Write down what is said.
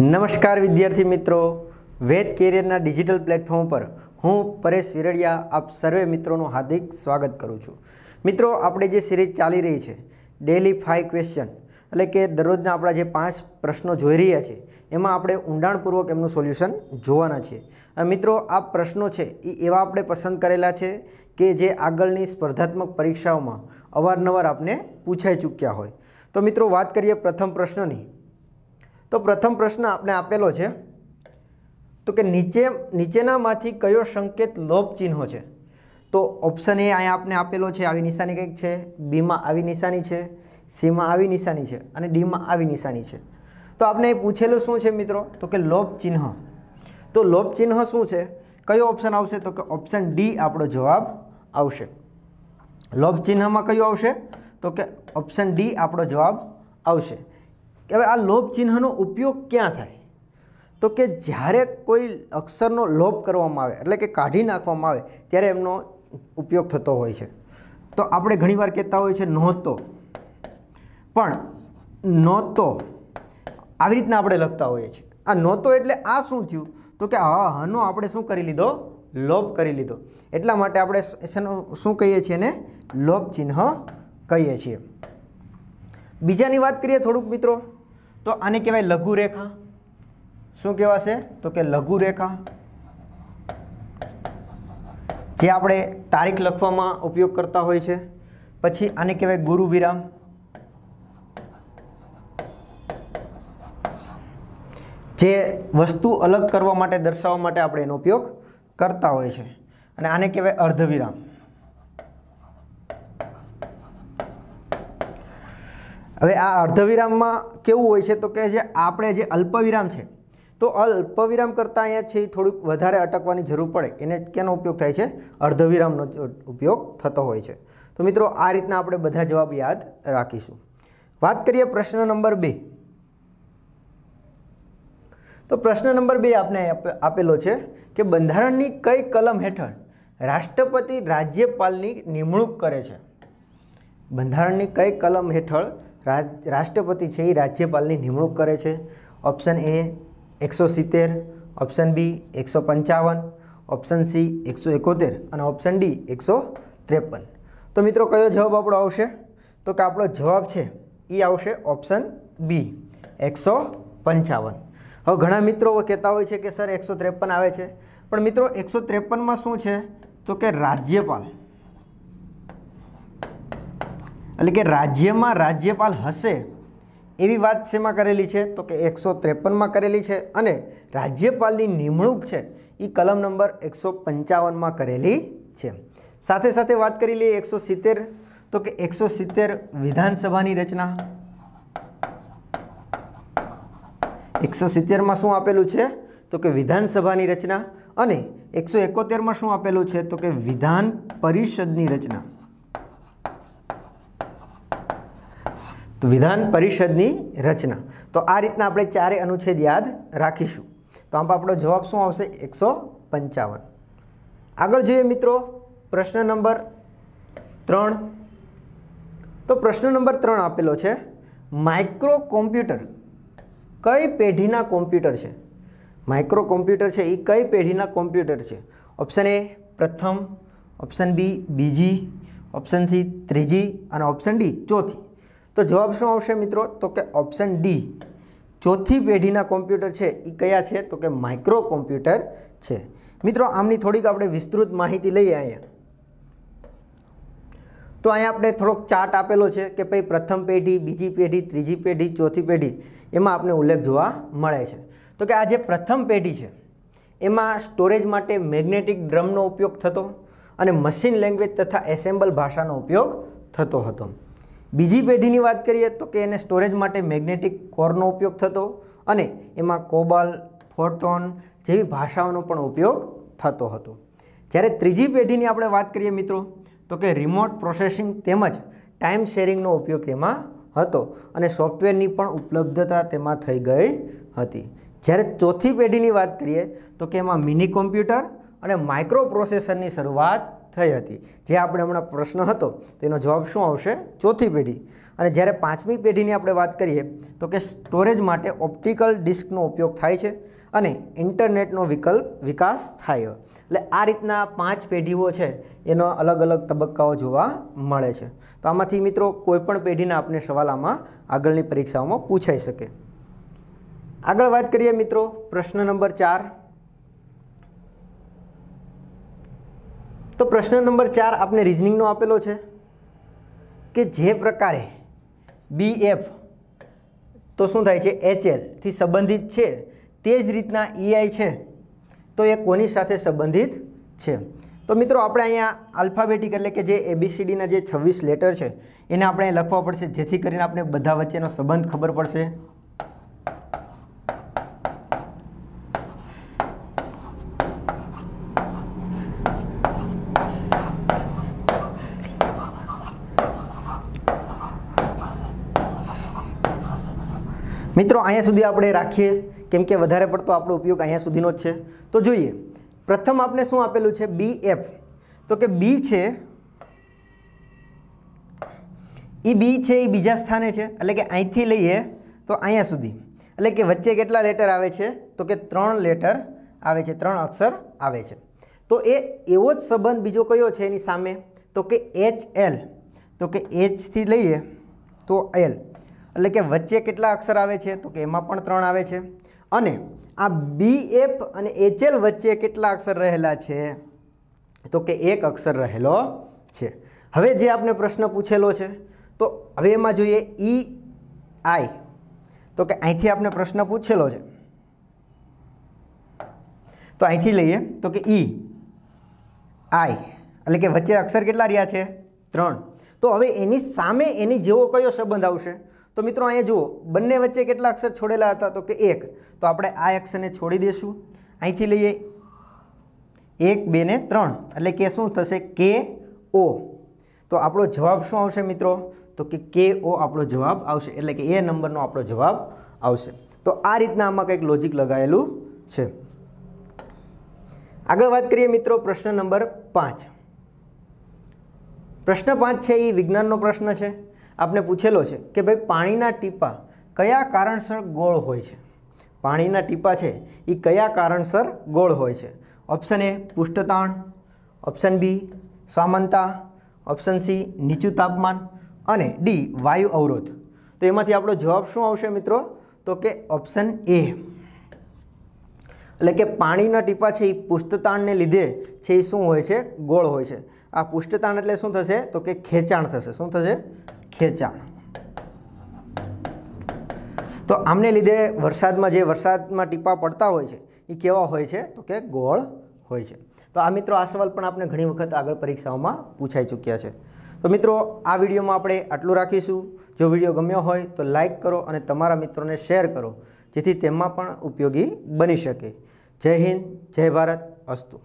નમસ્કાર વિદ્યાર્થી મિત્રો વેદ કેરિયરના ડિજિટલ પ્લેટફોર્મ પર હું પરેશ વિરડિયા આપ સર્વે મિત્રોનું હાર્દિક સ્વાગત કરું છું મિત્રો આપણે જે સિરીઝ ચાલી રહી છે ડેલી ફાઇવ ક્વેશ્ચન એટલે કે દરરોજના આપણા જે પાંચ પ્રશ્નો જોઈ રહ્યા છે એમાં આપણે ઊંડાણપૂર્વક એમનું સોલ્યુશન જોવાના છીએ મિત્રો આ પ્રશ્નો છે એ એવા આપણે પસંદ કરેલા છે કે જે આગળની સ્પર્ધાત્મક પરીક્ષાઓમાં અવારનવાર આપને પૂછાઈ ચૂક્યા હોય તો મિત્રો વાત કરીએ પ્રથમ પ્રશ્નની તો પ્રથમ પ્રશ્ન આપણે આપેલો છે તો કે નીચે નીચેનામાંથી કયો સંકેત લોભ ચિહ્નો છે તો ઓપ્શન એ અહીંયા આપણે આપેલો છે આવી નિશાની કંઈક છે બીમાં આવી નિશાની છે સીમાં આવી નિશાની છે અને ડીમાં આવી નિશાની છે તો આપણે એ પૂછેલું શું છે મિત્રો તો કે લોભ ચિહ્ન તો લોભ ચિહ્ન શું છે કયો ઓપ્શન આવશે તો કે ઓપ્શન ડી આપણો જવાબ આવશે લોભ ચિહ્નમાં કયું આવશે તો કે ઓપ્શન ડી આપણો જવાબ આવશે કે હવે આ લોભ ચિહ્નનો ઉપયોગ ક્યાં થાય તો કે જ્યારે કોઈ અક્ષરનો લોભ કરવામાં આવે એટલે કે કાઢી નાખવામાં આવે ત્યારે એમનો ઉપયોગ થતો હોય છે તો આપણે ઘણીવાર કહેતા હોય છે નહોતો પણ નહોતો આવી રીતના આપણે લખતા હોઈએ છીએ આ નહોતો એટલે આ શું થયું તો કે હા હનો આપણે શું કરી લીધો લોભ કરી લીધો એટલા માટે આપણે શું કહીએ છીએ એને લોભ ચિહ્ન કહીએ છીએ બીજાની વાત કરીએ થોડુંક મિત્રો તો આને કહેવાય લઘુરેખા શું કહેવાશે તો કે લઘુરેખા જે આપણે તારીખ લખવામાં ઉપયોગ કરતા હોય છે પછી આને કહેવાય ગુરુ વિરામ જે વસ્તુ અલગ કરવા માટે દર્શાવવા માટે આપણે એનો ઉપયોગ કરતા હોય છે અને આને કહેવાય અર્ધવિરામ હવે આ અર્ધવિરામમાં કેવું હોય છે તો કે જે આપણે જે અલ્પવિરામ છે તો અલ્પવિરામ કરતાં અહીંયા છે એ થોડુંક વધારે અટકવાની જરૂર પડે એને કેનો ઉપયોગ થાય છે અર્ધવિરામનો ઉપયોગ થતો હોય છે તો મિત્રો આ રીતના આપણે બધા જવાબ યાદ રાખીશું વાત કરીએ પ્રશ્ન નંબર બે તો પ્રશ્ન નંબર બે આપને આપેલો છે કે બંધારણની કઈ કલમ હેઠળ રાષ્ટ્રપતિ રાજ્યપાલની નિમણૂક કરે છે બંધારણની કઈ કલમ હેઠળ રાષ્ટ્રપતિ છે એ રાજ્યપાલની નિમણૂક કરે છે ઓપ્શન એ એકસો સિત્તેર ઓપ્શન બી એકસો પંચાવન ઓપ્શન સી એકસો એકોતેર અને ઓપ્શન ડી એકસો ત્રેપન તો મિત્રો કયો જવાબ આપણો આવશે તો કે આપણો જવાબ છે એ આવશે ઓપ્શન બી એકસો પંચાવન હવે ઘણા મિત્રો કહેતા હોય છે કે સર એકસો ત્રેપન આવે છે પણ મિત્રો એકસો ત્રેપનમાં શું છે તો કે રાજ્યપાલ એટલે કે રાજ્યમાં રાજ્યપાલ હશે એવી વાત શેમાં કરેલી છે તો કે એકસો ત્રેપનમાં કરેલી છે અને રાજ્યપાલની નિમણૂક છે એ કલમ નંબર એકસો પંચાવનમાં કરેલી છે સાથે સાથે વાત કરી લઈએ એકસો સિત્તેર તો કે એકસો સિત્તેર વિધાનસભાની રચના એકસો સિત્તેરમાં શું આપેલું છે તો કે વિધાનસભાની રચના અને એકસો એકોતેરમાં શું આપેલું છે તો કે વિધાન પરિષદની રચના તો વિધાન પરિષદની રચના તો આ રીતના આપણે ચારે અનુચ્છેદ યાદ રાખીશું તો આમ આપણો જવાબ શું આવશે એકસો પંચાવન આગળ જોઈએ મિત્રો પ્રશ્ન નંબર ત્રણ તો પ્રશ્ન નંબર ત્રણ આપેલો છે માઇક્રો કોમ્પ્યુટર કઈ પેઢીના કોમ્પ્યુટર છે માઇક્રો કોમ્પ્યુટર છે એ કઈ પેઢીના કોમ્પ્યુટર છે ઓપ્શન એ પ્રથમ ઓપ્શન બી બીજી ઓપ્શન સી ત્રીજી અને ઓપ્શન ડી ચોથી તો જવાબ શું આવશે મિત્રો તો કે ઓપ્શન ડી ચોથી પેઢીના કોમ્પ્યુટર છે એ કયા છે તો કે માઇક્રો કોમ્પ્યુટર છે મિત્રો આમની થોડીક આપણે વિસ્તૃત માહિતી લઈએ અહીંયા તો અહીંયા આપણે થોડોક ચાર્ટ આપેલો છે કે ભાઈ પ્રથમ પેઢી બીજી પેઢી ત્રીજી પેઢી ચોથી પેઢી એમાં આપણે ઉલ્લેખ જોવા મળે છે તો કે આ જે પ્રથમ પેઢી છે એમાં સ્ટોરેજ માટે મેગ્નેટિક ડ્રમનો ઉપયોગ થતો અને મશીન લેંગ્વેજ તથા એસેમ્બલ ભાષાનો ઉપયોગ થતો હતો બીજી પેઢીની વાત કરીએ તો કે એને સ્ટોરેજ માટે મેગ્નેટિક કોરનો ઉપયોગ થતો અને એમાં કોબાલ ફોટોન જેવી ભાષાઓનો પણ ઉપયોગ થતો હતો જ્યારે ત્રીજી પેઢીની આપણે વાત કરીએ મિત્રો તો કે રિમોટ પ્રોસેસિંગ તેમજ ટાઈમ શેરિંગનો ઉપયોગ એમાં હતો અને સોફ્ટવેરની પણ ઉપલબ્ધતા તેમાં થઈ ગઈ હતી જ્યારે ચોથી પેઢીની વાત કરીએ તો કે એમાં મિની કોમ્પ્યુટર અને માઇક્રો પ્રોસેસરની શરૂઆત થઈ હતી જે આપણે હમણાં પ્રશ્ન હતો તેનો જવાબ શું આવશે ચોથી પેઢી અને જ્યારે પાંચમી પેઢીની આપણે વાત કરીએ તો કે સ્ટોરેજ માટે ઓપ્ટિકલ ડિસ્કનો ઉપયોગ થાય છે અને ઇન્ટરનેટનો વિકલ્પ વિકાસ થાય એટલે આ રીતના પાંચ પેઢીઓ છે એનો અલગ અલગ તબક્કાઓ જોવા મળે છે તો આમાંથી મિત્રો કોઈપણ પેઢીના આપણે સવાલ આમાં આગળની પરીક્ષાઓમાં પૂછાઈ શકે આગળ વાત કરીએ મિત્રો પ્રશ્ન નંબર ચાર તો પ્રશ્ન નંબર ચાર આપને રિઝનિંગનો આપેલો છે કે જે પ્રકારે બી એફ તો શું થાય છે એચએલથી સંબંધિત છે તે જ રીતના ઈઆઈ e છે તો એ કોની સાથે સંબંધિત છે તો મિત્રો આપણે અહીંયા આલ્ફાબેટિક એટલે કે જે એબીસીડીના જે છવ્વીસ લેટર છે એને આપણે લખવા પડશે જેથી કરીને આપણે બધા વચ્ચેનો સંબંધ ખબર પડશે મિત્રો અહીંયા સુધી આપણે રાખીએ કેમ કે વધારે પડતો આપણો ઉપયોગ અહીંયા સુધીનો જ છે તો જોઈએ પ્રથમ આપણે શું આપેલું છે બી એફ તો કે બી છે એ બી છે એ બીજા સ્થાને છે એટલે કે અહીંથી લઈએ તો અહીંયા સુધી એટલે કે વચ્ચે કેટલા લેટર આવે છે તો કે ત્રણ લેટર આવે છે ત્રણ અક્ષર આવે છે તો એ એવો જ સંબંધ બીજો કયો છે એની સામે તો કે એચ એલ તો કે એચથી લઈએ તો એલ એટલે કે વચ્ચે કેટલા અક્ષર આવે છે તો કે એમાં પણ ત્રણ આવે છે અને આ બી એફ અને એચએલ વચ્ચે કેટલા અક્ષર રહેલા છે તો કે એક અક્ષર રહેલો છે હવે જે આપણે પ્રશ્ન પૂછેલો છે તો હવે એમાં જોઈએ ઈ e આઈ તો કે અહીંથી આપણે પ્રશ્ન પૂછેલો છે તો અહીંથી લઈએ તો કે ઈ e આઈ એટલે કે વચ્ચે અક્ષર કેટલા રહ્યા છે ત્રણ તો હવે એની સામે એની જેવો કયો સંબંધ આવશે તો મિત્રો અહીંયા જુઓ બંને વચ્ચે કેટલા અક્ષર છોડેલા હતા તો કે એક તો આપણે આ અક્ષરને છોડી દઈશું અહીંથી લઈએ એક બે ને ત્રણ એટલે કે શું થશે કે ઓ તો આપણો જવાબ શું આવશે મિત્રો તો કે કે ઓ આપણો જવાબ આવશે એટલે કે એ નંબરનો આપણો જવાબ આવશે તો આ રીતના આમાં કંઈક લોજિક લગાવેલું છે આગળ વાત કરીએ મિત્રો પ્રશ્ન નંબર પાંચ પ્રશ્ન પાંચ છે એ વિજ્ઞાનનો પ્રશ્ન છે આપને પૂછેલો છે કે ભાઈ પાણીના ટીપા કયા કારણસર ગોળ હોય છે પાણીના ટીપા છે એ કયા કારણસર ગોળ હોય છે ઓપ્શન એ પૃષ્ઠતાણ ઓપ્શન બી સ્વામનતા ઓપ્શન સી નીચું તાપમાન અને ડી વાયુ અવરોધ તો એમાંથી આપણો જવાબ શું આવશે મિત્રો તો કે ઓપ્શન એ એટલે કે પાણીના ટીપા છે એ પુષ્ટતાણને લીધે છે એ શું હોય છે ગોળ હોય છે આ પુષ્ટતાણ એટલે શું થશે તો કે ખેંચાણ થશે શું થશે ખેંચાણ તો આમને લીધે વરસાદમાં જે વરસાદમાં ટીપા પડતા હોય છે એ કેવા હોય છે તો કે ગોળ હોય છે તો આ મિત્રો આ સવાલ પણ આપણે ઘણી વખત આગળ પરીક્ષાઓમાં પૂછાઈ ચૂક્યા છે તો મિત્રો આ વિડીયોમાં આપણે આટલું રાખીશું જો વિડીયો ગમ્યો હોય તો લાઇક કરો અને તમારા મિત્રોને શેર કરો જેથી તેમાં પણ ઉપયોગી બની શકે જય હિન્દ જય ભારત અસ્તુ